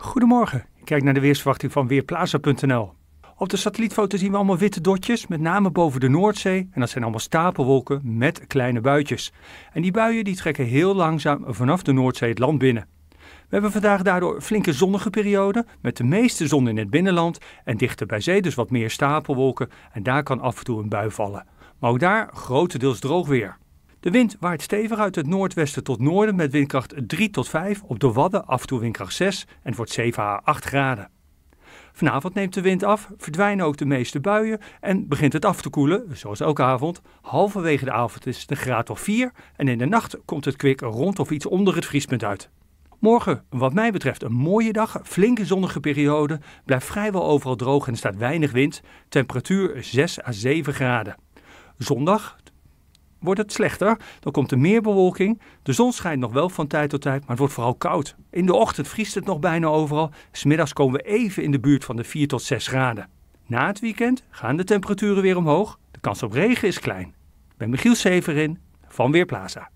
Goedemorgen. kijk naar de weersverwachting van Weerplaza.nl. Op de satellietfoto zien we allemaal witte dotjes, met name boven de Noordzee. En dat zijn allemaal stapelwolken met kleine buitjes. En die buien die trekken heel langzaam vanaf de Noordzee het land binnen. We hebben vandaag daardoor flinke zonnige perioden, met de meeste zon in het binnenland en dichter bij zee dus wat meer stapelwolken en daar kan af en toe een bui vallen. Maar ook daar grotendeels droog weer. De wind waait stevig uit het noordwesten tot noorden met windkracht 3 tot 5, op de Wadden af en toe windkracht 6 en wordt 7 à 8 graden. Vanavond neemt de wind af, verdwijnen ook de meeste buien en begint het af te koelen, zoals elke avond. Halverwege de avond is de graad of 4 en in de nacht komt het kwik rond of iets onder het vriespunt uit. Morgen, wat mij betreft, een mooie dag, flinke zonnige periode, blijft vrijwel overal droog en staat weinig wind, temperatuur 6 à 7 graden. Zondag, wordt het slechter. Dan komt er meer bewolking. De zon schijnt nog wel van tijd tot tijd, maar het wordt vooral koud. In de ochtend vriest het nog bijna overal. Smiddags komen we even in de buurt van de 4 tot 6 graden. Na het weekend gaan de temperaturen weer omhoog. De kans op regen is klein. Ik ben Michiel Severin van Weerplaza.